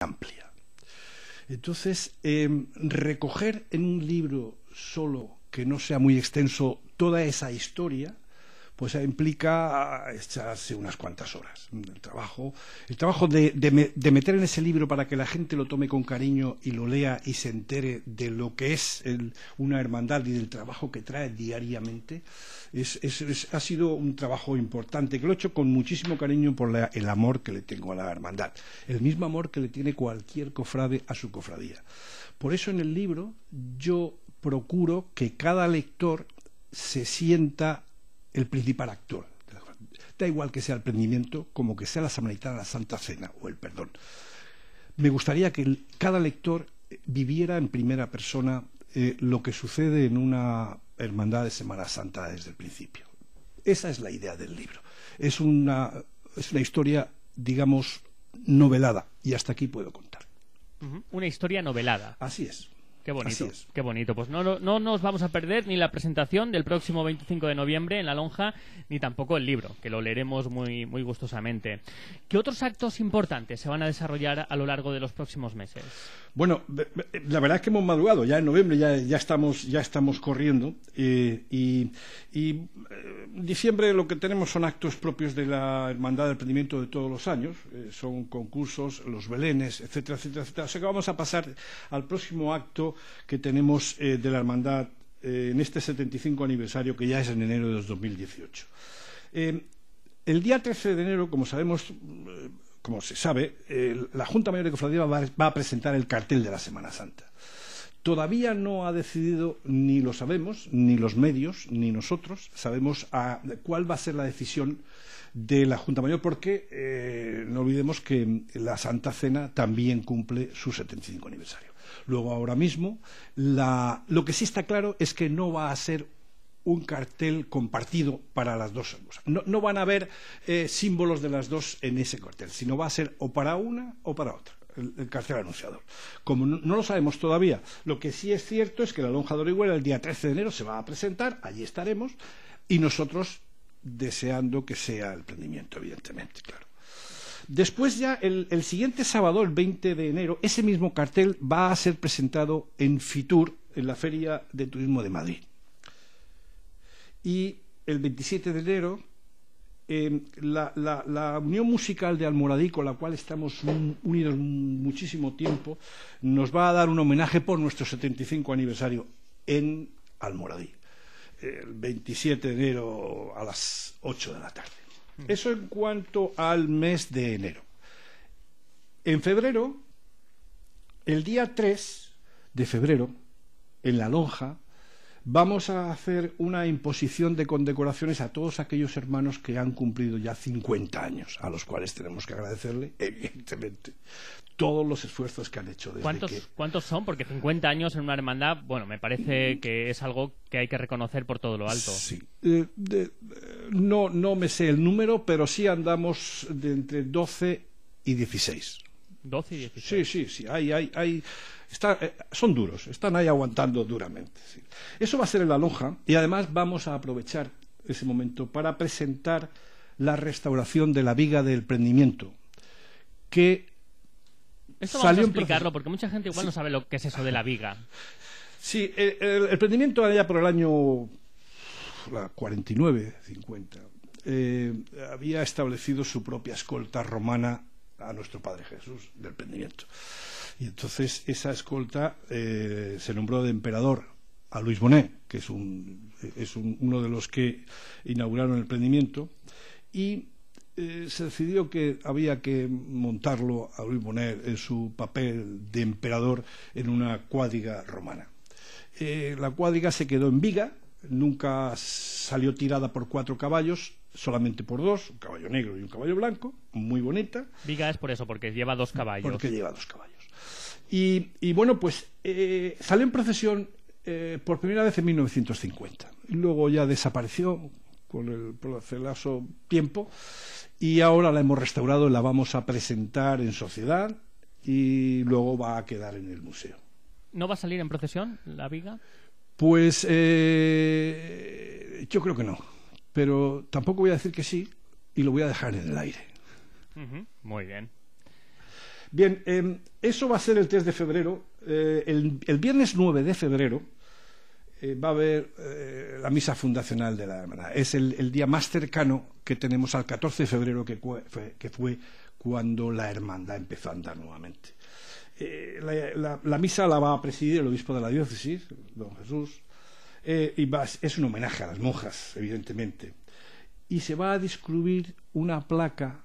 amplia. Entonces, em, recoger en un libro solo que no sea muy extenso toda esa historia pues eh, implica ah, echarse unas cuantas horas. El trabajo, el trabajo de, meter en ese libro para que la gente lo tome con cariño y lo lea y se entere de lo que es una hermandad y del trabajo que trae diariamente, ha sido un trabajo importante que lo he hecho con muchísimo cariño por el amor que le tengo a la hermandad. El mismo amor que le tiene cualquier cofrade a su cofradía. Por eso en el libro yo procuro que cada lector se sienta el principal actor. Da igual que sea el prendimiento como que sea la samaritana, la santa cena o el perdón. Me gustaría que cada lector eh, viviera en primera persona eh, lo que sucede en una hermandad de Semana Santa desde el principio. Esa es la idea del libro. Es una, es una historia, digamos, novelada. Y hasta aquí puedo contar. Una historia novelada. Así es. Qué bonito, qué bonito. Pues no, no, nos vamos a perder ni la presentación del próximo 25 de noviembre en La Lonja, ni tampoco el libro, que lo leeremos muy, muy gustosamente. ¿Qué otros actos importantes se van a desarrollar a lo largo de los próximos meses? Bueno, la verdad es que hemos madrugado, ya en noviembre ya, ya, estamos, ya estamos corriendo eh, y, eh, diciembre lo que tenemos son actos propios de la Hermandad de Emprendimiento de todos los años, eh, son concursos, los belenes, etcétera, etcétera, etcétera. O que vamos a pasar al próximo acto que tenemos eh, de la hermandad eh, en este 75 aniversario, que ya es en enero de 2018. Eh, el día 13 de enero, como sabemos, como se sabe, la Junta Mayor de Cofradía va, a presentar el cartel de la Semana Santa. Todavía no ha decidido, ni lo sabemos, ni los medios, ni nosotros, sabemos cuál va a ser la decisión de la Junta Mayor, porque no olvidemos que la Santa Cena también cumple su 75 aniversario luego ahora mismo. lo que sí está claro es que no va a ser un cartel compartido para las dos No, van a haber eh, símbolos de las dos en ese cartel, sino va a ser o para una o para otra. El, cartel anunciador. Como no, lo sabemos todavía, lo que sí es cierto es que la lonja de Orihuela el día 13 de enero se va a presentar, allí estaremos, y nosotros deseando que sea el prendimiento, evidentemente, claro. Después ya, el, siguiente sábado, el 20 de enero, ese mismo cartel va a ser presentado en FITUR, en la Feria de Turismo de Madrid. Y el 27 de enero, em, la, Unión Musical de Almoradí, con la cual estamos unidos muchísimo tiempo, nos va a dar un homenaje por nuestro 75 aniversario en Almoradí. El 27 de enero a las 8 de la tarde. Mm. Eso en cuanto al mes de enero. En febrero, el día 3 de febrero, en la lonja, vamos a hacer una imposición de condecoraciones a todos aquellos hermanos que han cumplido ya 50 años, a los cuales tenemos que agradecerle, evidentemente, todos los esfuerzos que han hecho. Desde ¿Cuántos, son? Porque 50 años en una hermandad, bueno, me parece que es algo que hay que reconocer por todo lo alto. Sí. Eh, eh, no, no me sé el número, pero sí andamos de entre 12 y 16. 12 y Sí, sí, sí. Hay, hay, hay, eh, son duros, están ahí aguantando duramente. Eso va a ser en la lonja y además vamos a aprovechar ese momento para presentar la restauración de la viga del prendimiento, que esto vamos a explicarlo porque mucha gente igual no sabe lo que es eso de la viga. Sí, el, prendimiento por el año 49, 50, eh, había establecido su propia escolta romana a nuestro Padre Jesús del Prendimiento. Y entonces esa escolta eh, se nombró de emperador a Luis Bonet, que es, un, es uno de los que inauguraron el prendimiento, y eh, se decidió que había que montarlo a Luis Bonet en su papel de emperador en una cuádiga romana. Eh, la cuádiga se quedó en viga, nunca salió tirada por cuatro caballos, solamente por dos, un caballo negro y un caballo blanco, muy bonita. Viga es por eso, porque lleva dos caballos. Porque lleva dos caballos. Y, bueno, pues eh, salió en procesión eh, por primera vez en 1950. Luego ya desapareció con el proceso tiempo y ahora la hemos restaurado, la vamos a presentar en sociedad y luego va a quedar en el museo. ¿No va a salir en procesión la viga? Pues eh, yo creo que no pero tampoco voy a decir que sí y lo voy a dejar en el aire. Muy bien. Bien, em, eso va a ser el 3 de febrero. Eh, el, viernes 9 de febrero eh, va a haber eh, la misa fundacional de la hermandad. Es el, día más cercano que tenemos al 14 de febrero, que fue, cuando la hermandad empezó a andar nuevamente. la, misa la va a presidir el obispo de la diócesis, don Jesús eh, y es un homenaje a las monjas, evidentemente. Y se va a descubrir una placa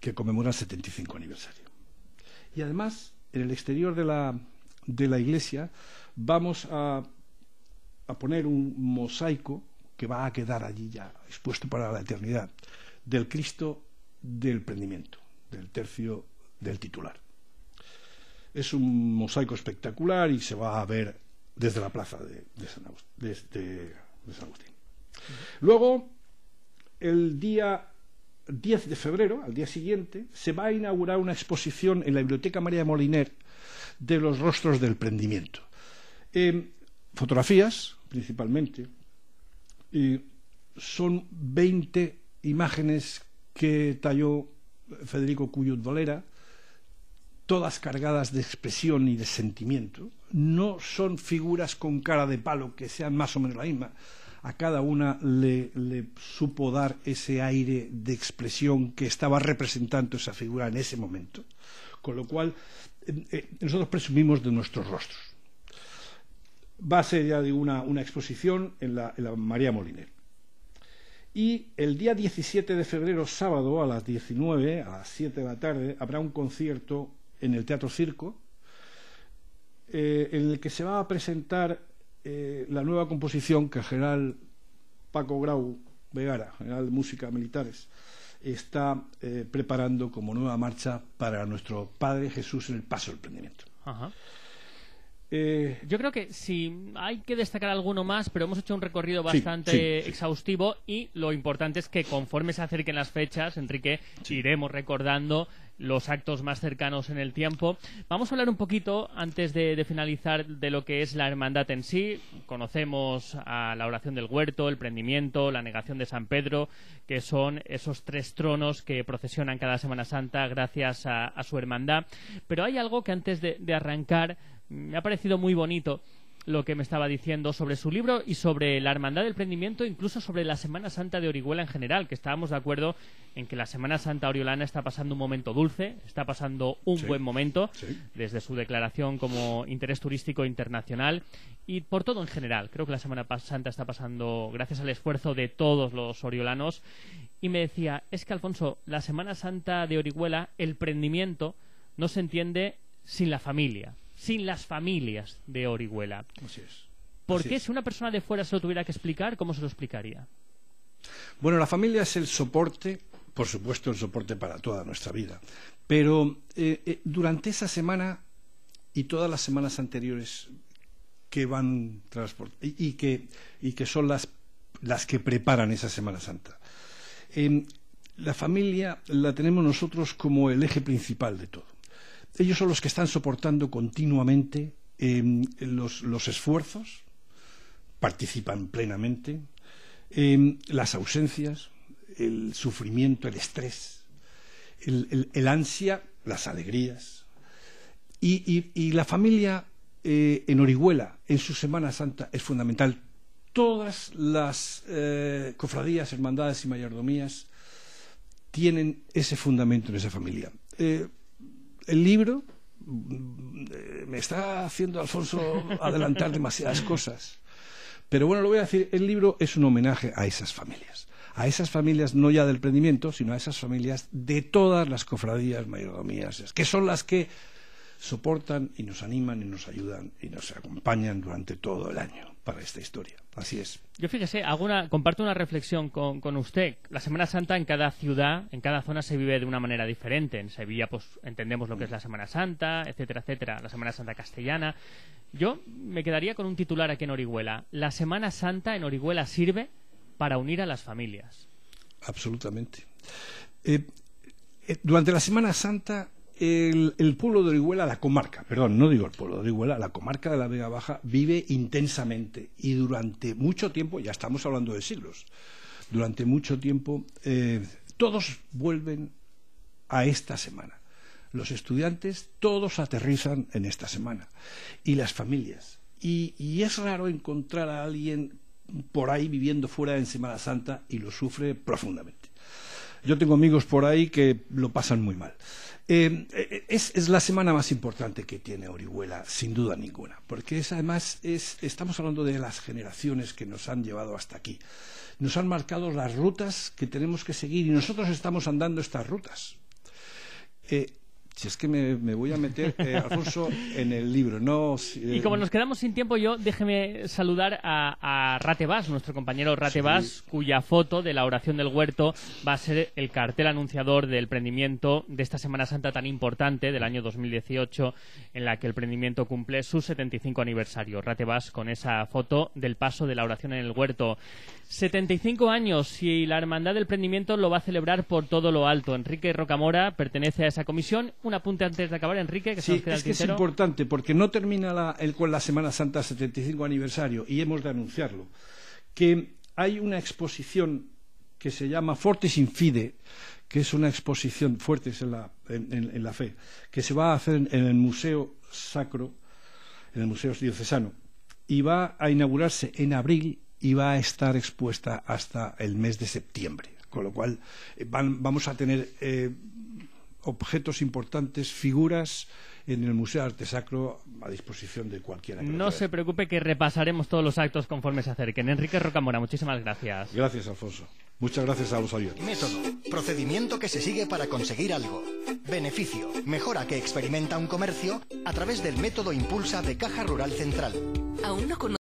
que conmemora el 75 aniversario. Y además, en el exterior de la, de la iglesia, vamos a, a poner un mosaico que va a quedar allí ya expuesto para la eternidad, del Cristo del prendimiento, del tercio del titular. Es un mosaico espectacular y se va a ver desde la plaza de, San, Agustín, Luego, el día 10 de febrero, al día siguiente, se va a inaugurar una exposición en la Biblioteca María Moliner de los rostros del prendimiento. Em, fotografías, principalmente, y son 20 imágenes que talló Federico Cuyut Valera, todas cargadas de expresión y de sentimiento, no son figuras con cara de palo que sean más o menos la misma. A cada una le, supo dar ese aire de expresión que estaba representando esa figura en ese momento. Con lo cual, eh, eh, nosotros presumimos de nuestros rostros. Va a ser, ya una, exposición en la, en la María Moliner. Y el día 17 de febrero, sábado, a las 19, a las 7 de la tarde, habrá un concierto en el Teatro Circo, eh, en el que se va a presentar eh, la nueva composición que el general Paco Grau Vegara, general de música militares, está eh, preparando como nueva marcha para nuestro Padre Jesús en el Paso del Prendimiento. Yo creo que si hay que destacar alguno más, pero hemos hecho un recorrido bastante exhaustivo y lo importante es que conforme se acerquen las fechas, Enrique, iremos recordando los actos más cercanos en el tiempo. Vamos a hablar un poquito, antes de, finalizar, de lo que es la hermandad en sí. Conocemos a la oración del huerto, el prendimiento, la negación de San Pedro, que son esos tres tronos que procesionan cada Semana Santa gracias a, su hermandad. Pero hay algo que antes de arrancar me ha parecido muy bonito lo que me estaba diciendo sobre su libro y sobre la Hermandad del Prendimiento, incluso sobre la Semana Santa de Orihuela en general, que estábamos de acuerdo en que la Semana Santa oriolana está pasando un momento dulce, está pasando un buen momento, desde su declaración como interés turístico internacional y por todo en general. Creo que la Semana Santa está pasando gracias al esfuerzo de todos los oriolanos. Y me decía, es que Alfonso, la Semana Santa de Orihuela, el prendimiento, no se entiende sin la familia sin las familias de Orihuela. Así es. ¿Por qué si una persona de fuera se lo tuviera que explicar, cómo se lo explicaría? Bueno, la familia es el soporte, por supuesto, el soporte para toda nuestra vida. Pero eh, eh, durante esa semana y todas las semanas anteriores que van y, y, que, y que son las, las que preparan esa Semana Santa. Em, la familia la tenemos nosotros como el eje principal de todo. Ellos son los que están soportando continuamente em, los, esfuerzos, participan plenamente, em, las ausencias, el sufrimiento, el estrés, el, ansia, las alegrías. Y, la familia eh, en Orihuela, en su Semana Santa, es fundamental. Todas las eh, cofradías, hermandades y mayordomías tienen ese fundamento en esa familia. Eh, el libro eh, me está haciendo Alfonso adelantar demasiadas cosas. Pero bueno, lo voy a decir, el libro es un homenaje a esas familias. A esas familias no ya del prendimiento, sino a esas familias de todas las cofradías mayordomías, que son las que soportan y nos animan y nos ayudan y nos acompañan durante todo el año para esta historia. Así es. Yo fíjese, hago comparto una reflexión con, con, usted. La Semana Santa en cada ciudad, en cada zona se vive de una manera diferente. En Sevilla pues entendemos lo que es la Semana Santa, etcétera, etcétera, la Semana Santa castellana. Yo me quedaría con un titular aquí en Orihuela. La Semana Santa en Orihuela sirve para unir a las familias. Absolutamente. Eh, eh, durante la Semana Santa el, pueblo de Orihuela, la comarca, perdón, no digo el pueblo de Orihuela, la comarca de la Vega Baja vive intensamente y durante mucho tiempo, ya estamos hablando de siglos, durante mucho tiempo eh, todos vuelven a esta semana. Los estudiantes todos aterrizan en esta semana y las familias. Y, y es raro encontrar a alguien por ahí viviendo fuera en Semana Santa y lo sufre profundamente. Yo tengo amigos por ahí que lo pasan muy mal. Eh, eh, es, la semana más importante que tiene Orihuela, sin duda ninguna, porque es, además estamos hablando de las generaciones que nos han llevado hasta aquí. Nos han marcado las rutas que tenemos que seguir y nosotros estamos andando estas rutas. Eh, si es que me, voy a meter, eh, Alfonso, en el libro. No, Y como eh, nos quedamos sin tiempo, yo déjeme saludar a, a Ratebas, nuestro compañero Ratebas, cuya foto de la oración del huerto va a ser el cartel anunciador del prendimiento de esta Semana Santa tan importante del año 2018, en la que el prendimiento cumple su 75 aniversario. Ratebas con esa foto del paso de la oración en el huerto. 75 años y la Hermandad del Prendimiento lo va a celebrar por todo lo alto. Enrique Rocamora pertenece a esa comisión un apunte antes de acabar, Enrique? Que es que es importante porque no termina la, el, con la Semana Santa 75 aniversario y hemos de anunciarlo. Que hay una exposición que se llama Fortis Infide, que es una exposición fuertes en la, en, la fe, que se va a hacer en el Museo Sacro, en el Museo Diocesano, y va a inaugurarse en abril y va a estar expuesta hasta el mes de septiembre. Con lo cual, eh, vamos a tener eh, objetos importantes, figuras en el Museo de Arte Sacro a disposición de cualquiera. no se preocupe que repasaremos todos los actos conforme se acerquen. Enrique Rocamora, muchísimas gracias. Gracias, Alfonso. Muchas gracias a los oyentes. Método. Procedimiento que se sigue para conseguir algo. Beneficio. Mejora que experimenta un comercio a través del método Impulsa de Caja Rural Central. ¿Aún no